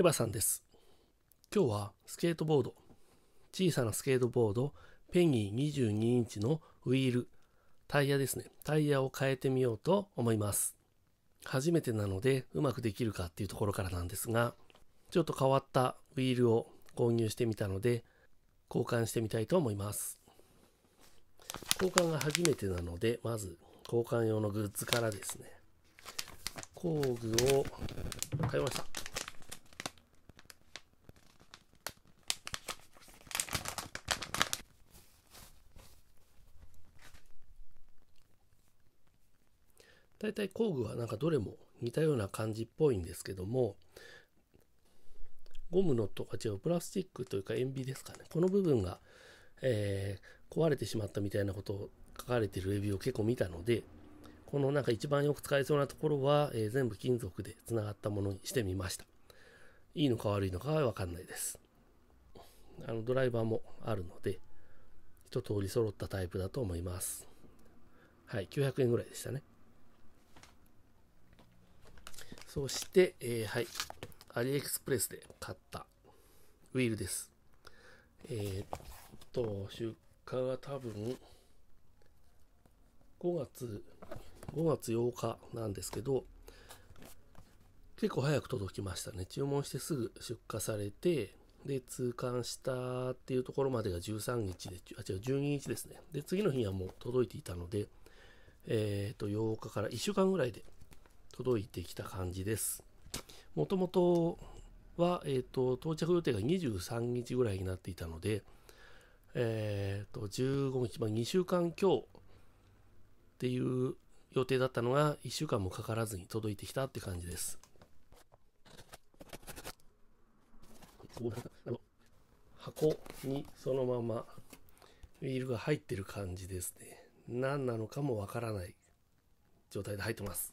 エヴァさんです。今日はスケートボード。小さなスケートボード、ペギー22インチのウィール、タイヤですね。タイヤを変えてみようと思います。初めてなのでうまくできるかっていうところからなんですが、ちょっと変わったウィールを購入してみたので、交換してみたいと思います。交換が初めてなので、まず交換用のグッズからですね。工具を買いました。大体工具はなんかどれも似たような感じっぽいんですけどもゴムのとか違うプラスチックというか塩ビですかねこの部分が、えー、壊れてしまったみたいなことを書かれてるレビューを結構見たのでこのなんか一番よく使えそうなところは、えー、全部金属でつながったものにしてみましたいいのか悪いのかは分かんないですあのドライバーもあるので一通り揃ったタイプだと思いますはい900円ぐらいでしたねそして、えー、はい。アリエクスプレスで買ったウィールです。えー、っと、出荷が多分、5月、5月8日なんですけど、結構早く届きましたね。注文してすぐ出荷されて、で、通関したっていうところまでが13日で、あ、違う、12日ですね。で、次の日にはもう届いていたので、えー、っと、8日から1週間ぐらいで届いてきた感じです。もともとは、えーと、到着予定が23日ぐらいになっていたので、えーと、と15日、まあ、2週間強っていう予定だったのが1週間もかからずに届いてきたって感じです。箱にそのままウィールが入ってる感じですね。何なのかもわからない状態で入ってます。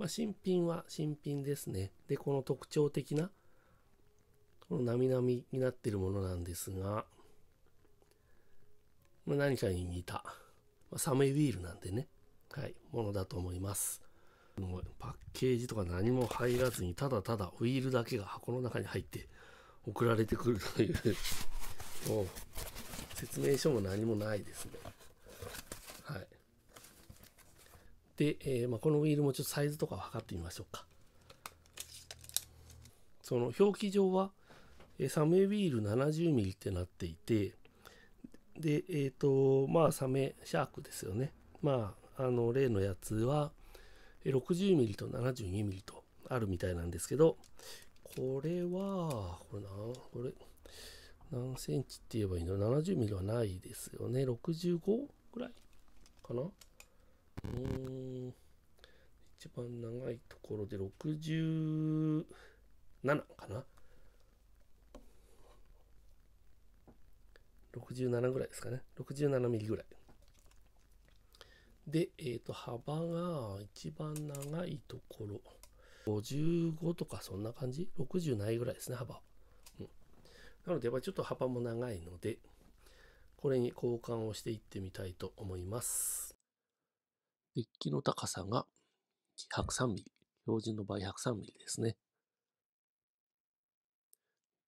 まあ、新品は新品ですね。で、この特徴的な、このなみなみになっているものなんですが、まあ、何かに似た、まあ、サメウィールなんでね、はい、ものだと思います。パッケージとか何も入らずに、ただただウィールだけが箱の中に入って送られてくるというもう説明書も何もないですね。で、えー、まあ、このウィールもちょっとサイズとかを測ってみましょうか。その表記上は、えサメウィール 70mm ってなっていて、で、えっ、ー、と、まあ、サメ、シャークですよね。まあ、あの、例のやつは、60mm と 72mm とあるみたいなんですけど、これは、これな、これ、何センチって言えばいいの ?70mm はないですよね。65ぐらいかな一番長いところで67かな67ぐらいですかね67ミリぐらいで、えー、と幅が一番長いところ55とかそんな感じ60ないぐらいですね幅、うん、なのでやっぱりちょっと幅も長いのでこれに交換をしていってみたいと思いますデッキの高さが1 0 3ミリ。標準の場合1 0 3ミリですね。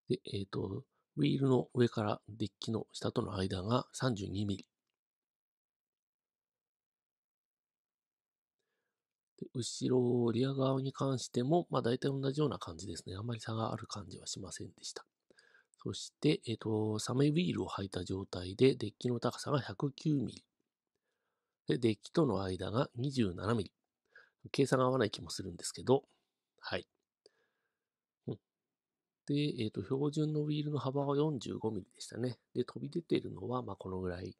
で、えっ、ー、と、ウィールの上からデッキの下との間が3 2ミリ。で後ろ、リア側に関しても、まあ大体同じような感じですね。あまり差がある感じはしませんでした。そして、えっ、ー、と、サメウィールを履いた状態でデッキの高さが1 0 9ミリ。で、デッキとの間が27ミリ。計算が合わない気もするんですけど、はい。うん、で、えっ、ー、と、標準のウィールの幅は45ミリでしたね。で、飛び出てるのは、まあ、このぐらい。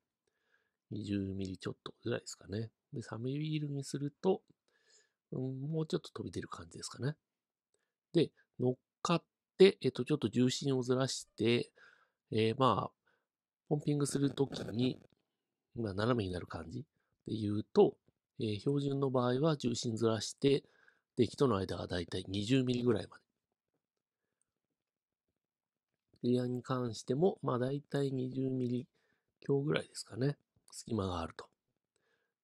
20ミリちょっとぐらいですかね。で、サメウィールにすると、うん、もうちょっと飛び出る感じですかね。で、乗っかって、えっ、ー、と、ちょっと重心をずらして、えー、まあ、ポンピングするときに、まあ、斜めになる感じ。で言うと、えー、標準の場合は重心ずらして、敵との間がだいたい20ミリぐらいまで。リアに関しても、まあだいたい20ミリ強ぐらいですかね。隙間があると。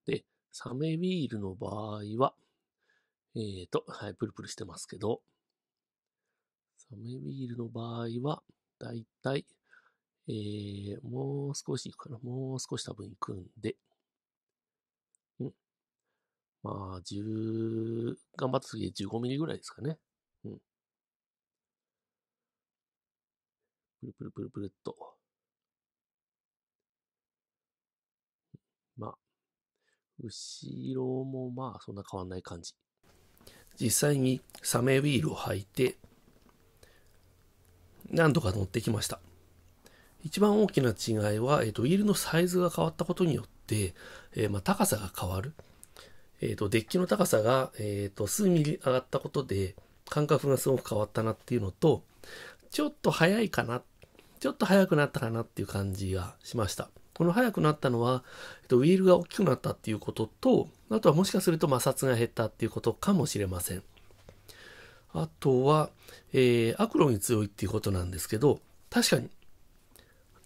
で、サメビールの場合は、えっ、ー、と、はい、プルプルしてますけど、サメビールの場合は、だいたい、えー、もう少しくかな。もう少し多分行くんで、まあ、10、頑張った時15ミリぐらいですかね。うん。プルプルプルプルっと。まあ、後ろもまあ、そんな変わんない感じ。実際にサメウィールを履いて、何度か乗ってきました。一番大きな違いは、えっ、ー、と、ウィールのサイズが変わったことによって、えー、まあ、高さが変わる。えっ、ー、と、デッキの高さが、えっ、ー、と、数ミリ上がったことで、感覚がすごく変わったなっていうのと、ちょっと早いかな、ちょっと早くなったかなっていう感じがしました。この速くなったのは、えっと、ウィールが大きくなったっていうことと、あとはもしかすると摩擦が減ったっていうことかもしれません。あとは、えー、アクロに強いっていうことなんですけど、確かに、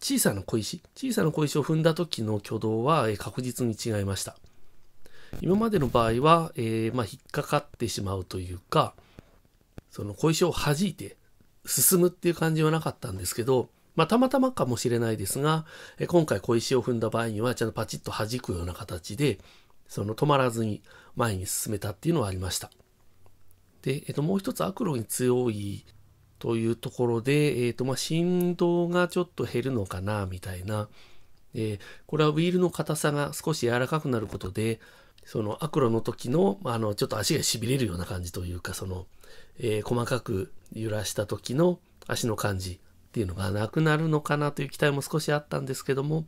小さな小石、小さな小石を踏んだ時の挙動は、え確実に違いました。今までの場合は、えー、まあ、引っかかってしまうというか、その小石を弾いて進むっていう感じはなかったんですけど、まあ、たまたまかもしれないですが、え今回小石を踏んだ場合には、ちゃんとパチッと弾くような形で、その止まらずに前に進めたっていうのはありました。で、えっと、もう一つアクロに強いというところで、えっと、まあ、振動がちょっと減るのかな、みたいな。えー、これはウィールの硬さが少し柔らかくなることで、そのアクロの時の、あの、ちょっと足がしびれるような感じというか、その、えー、細かく揺らした時の足の感じっていうのがなくなるのかなという期待も少しあったんですけども、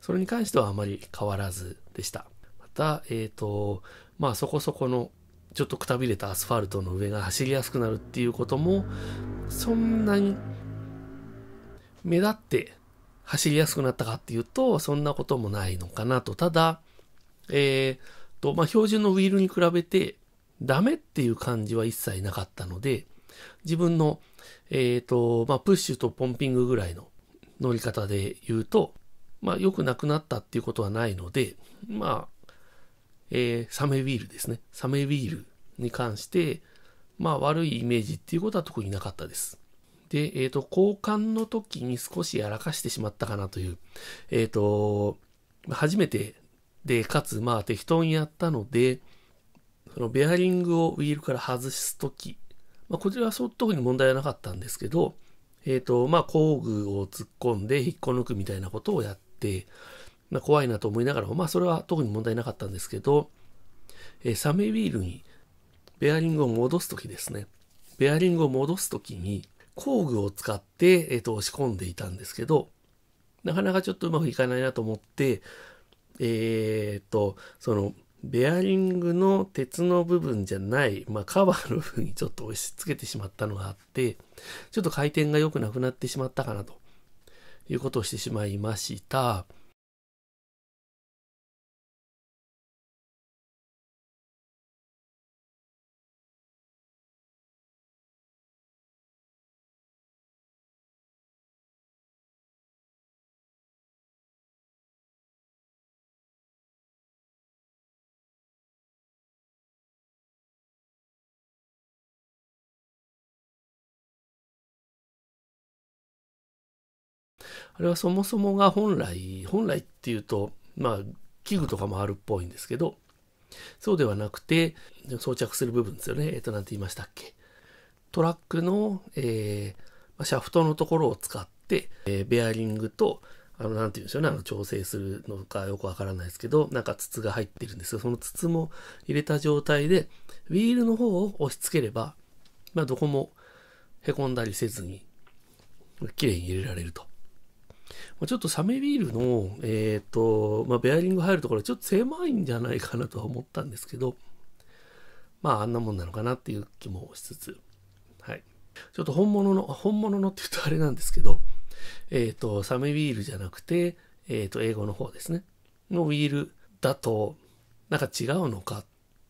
それに関してはあまり変わらずでした。また、えっ、ー、と、まあそこそこのちょっとくたびれたアスファルトの上が走りやすくなるっていうことも、そんなに目立って走りやすくなったかっていうと、そんなこともないのかなと。ただ、えー、と、まあ、標準のウィールに比べて、ダメっていう感じは一切なかったので、自分の、えっ、ー、と、まあ、プッシュとポンピングぐらいの乗り方で言うと、まあ、良くなくなったっていうことはないので、まあ、えー、サメウィールですね。サメウィールに関して、まあ、悪いイメージっていうことは特になかったです。で、えっ、ー、と、交換の時に少しやらかしてしまったかなという、えっ、ー、と、初めてで、かつ、まあ、適当にやったので、そのベアリングをウィールから外すとき、まあ、こちらはそう特に問題はなかったんですけど、えっ、ー、と、まあ、工具を突っ込んで引っこ抜くみたいなことをやって、まあ、怖いなと思いながらも、まあ、それは特に問題なかったんですけど、えー、サメウィールにベアリングを戻すときですね。ベアリングを戻すときに、工具を使って、えっ、ー、と、押し込んでいたんですけど、なかなかちょっとうまくいかないなと思って、えっ、ー、と、その、ベアリングの鉄の部分じゃない、まあ、カバーの部分にちょっと押し付けてしまったのがあって、ちょっと回転が良くなくなってしまったかなということをしてしまいました。あれはそもそもが本来、本来っていうと、まあ、器具とかもあるっぽいんですけど、そうではなくて、装着する部分ですよね。えっ、と、なんて言いましたっけ。トラックの、えー、シャフトのところを使って、えー、ベアリングと、あの、なんて言うんでしょうね、あの、調整するのかよくわからないですけど、なんか筒が入ってるんですよ。その筒も入れた状態で、ウィールの方を押し付ければ、まあ、どこも凹んだりせずに、綺麗に入れられると。ちょっとサメビールの、えっ、ー、と、まあ、ベアリング入るところはちょっと狭いんじゃないかなとは思ったんですけど、まあ、あんなもんなのかなっていう気もしつつ、はい。ちょっと本物の、本物のって言うとあれなんですけど、えっ、ー、と、サメビールじゃなくて、えっ、ー、と、英語の方ですね。のウィールだと、なんか違うのかっ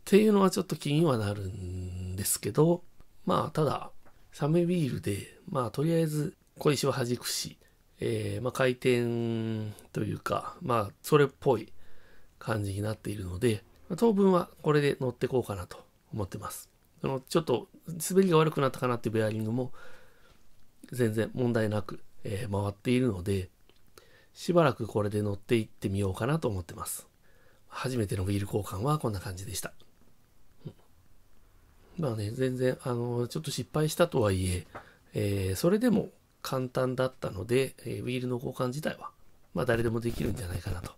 ていうのはちょっと気にはなるんですけど、まあ、ただ、サメビールで、まあ、とりあえず、小石は弾くし、えー、まあ、回転というか、まあ、それっぽい感じになっているので、当分はこれで乗ってこうかなと思ってます。そのちょっと滑りが悪くなったかなっていうベアリングも全然問題なく、えー、回っているので、しばらくこれで乗っていってみようかなと思ってます。初めてのビール交換はこんな感じでした。うん、まあね、全然、あの、ちょっと失敗したとはいえ、えー、それでも簡単だったので、えー、ウィールの交換自体は、まあ、誰でもできるんじゃないかなと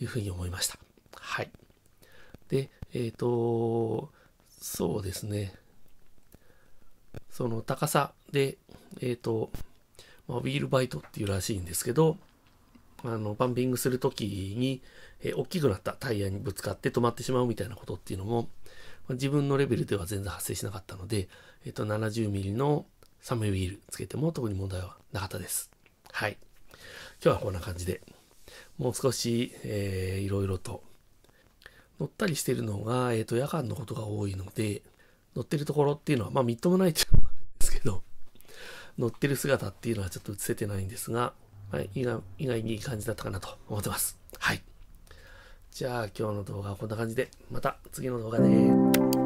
いうふうに思いました。はい。で、えっ、ー、と、そうですね。その高さで、えっ、ー、と、まあ、ウィールバイトっていうらしいんですけど、あの、バンピングするときに、えー、大きくなったタイヤにぶつかって止まってしまうみたいなことっていうのも、まあ、自分のレベルでは全然発生しなかったので、えっ、ー、と、70mm の、サムビールつけても特に問題はなかったです。はい。今日はこんな感じで、もう少し、えー、いろいろと、乗ったりしてるのが、えっ、ー、と、夜間のことが多いので、乗ってるところっていうのは、まあ、みっともないっていうのもあるんですけど、乗ってる姿っていうのはちょっと映せてないんですが、はい、意外意外にいい感じだったかなと思ってます。はい。じゃあ今日の動画はこんな感じで、また次の動画で。